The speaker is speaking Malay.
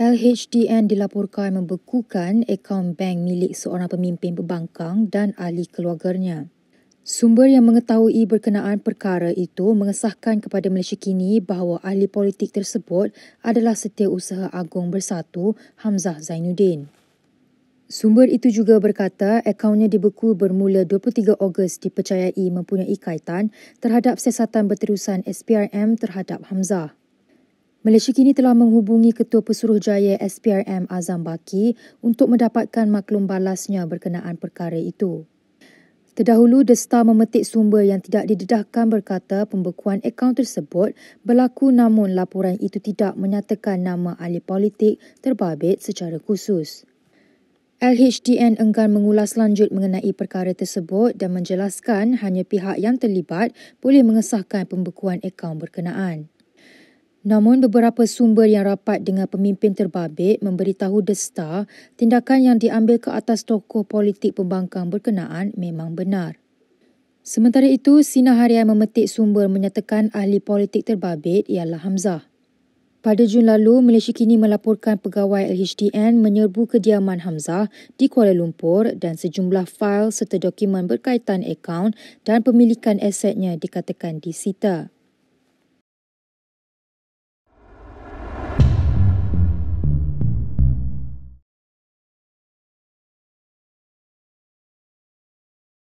LHDN dilaporkan membekukan akaun bank milik seorang pemimpin pembangkang dan ahli keluarganya. Sumber yang mengetahui berkenaan perkara itu mengesahkan kepada Malaysia Kini bahawa ahli politik tersebut adalah Setiausaha Agung Bersatu Hamzah Zainuddin. Sumber itu juga berkata akaunnya dibeku bermula 23 Ogos dipercayai mempunyai kaitan terhadap siasatan berterusan SPRM terhadap Hamzah. Malaysia kini telah menghubungi Ketua pesuruhjaya SPRM Azam Baki untuk mendapatkan maklum balasnya berkenaan perkara itu. Terdahulu, Desta memetik sumber yang tidak didedahkan berkata pembekuan akaun tersebut berlaku namun laporan itu tidak menyatakan nama ahli politik terbabit secara khusus. LHDN enggan mengulas lanjut mengenai perkara tersebut dan menjelaskan hanya pihak yang terlibat boleh mengesahkan pembekuan akaun berkenaan. Namun beberapa sumber yang rapat dengan pemimpin terbabit memberitahu Desta tindakan yang diambil ke atas tokoh politik pembangkang berkenaan memang benar. Sementara itu, Sina Harian memetik sumber menyatakan ahli politik terbabit ialah Hamzah. Pada Jun lalu, Malaysia kini melaporkan pegawai LHDN menyerbu kediaman Hamzah di Kuala Lumpur dan sejumlah fail serta dokumen berkaitan akaun dan pemilikan asetnya dikatakan disita.